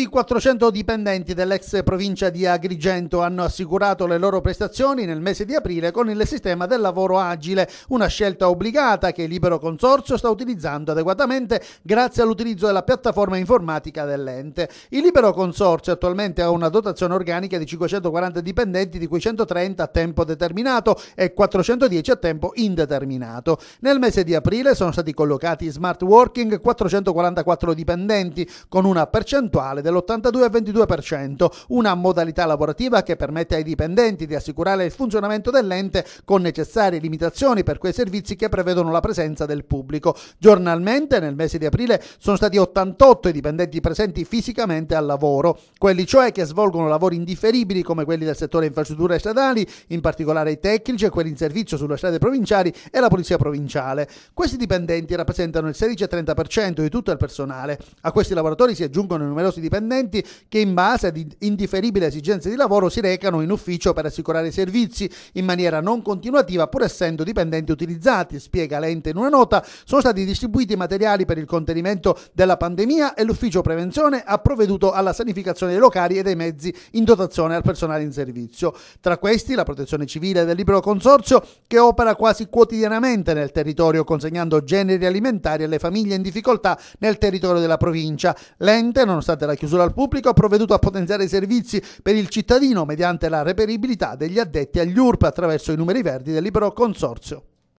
i 400 dipendenti dell'ex provincia di Agrigento hanno assicurato le loro prestazioni nel mese di aprile con il sistema del lavoro agile, una scelta obbligata che il libero consorzio sta utilizzando adeguatamente grazie all'utilizzo della piattaforma informatica dell'ente. Il libero consorzio attualmente ha una dotazione organica di 540 dipendenti, di cui 130 a tempo determinato e 410 a tempo indeterminato. Nel mese di aprile sono stati collocati smart working 444 dipendenti con una percentuale del dell'82 al 22%, una modalità lavorativa che permette ai dipendenti di assicurare il funzionamento dell'ente con necessarie limitazioni per quei servizi che prevedono la presenza del pubblico. Giornalmente nel mese di aprile sono stati 88 i dipendenti presenti fisicamente al lavoro, quelli cioè che svolgono lavori indifferibili come quelli del settore infrastrutture stradali, in particolare i tecnici e quelli in servizio sulle strade provinciali e la polizia provinciale. Questi dipendenti rappresentano il 16-30% di tutto il personale. A questi lavoratori si aggiungono numerosi dipendenti dipendenti che in base ad indifferibili esigenze di lavoro si recano in ufficio per assicurare i servizi in maniera non continuativa pur essendo dipendenti utilizzati, spiega l'ente in una nota, sono stati distribuiti materiali per il contenimento della pandemia e l'ufficio prevenzione ha provveduto alla sanificazione dei locali e dei mezzi in dotazione al personale in servizio. Tra questi la protezione civile del libero consorzio che opera quasi quotidianamente nel territorio consegnando generi alimentari alle famiglie in difficoltà nel territorio della provincia. L'ente, nonostante la chiusura al pubblico ha provveduto a potenziare i servizi per il cittadino mediante la reperibilità degli addetti agli URP attraverso i numeri verdi del libero consorzio.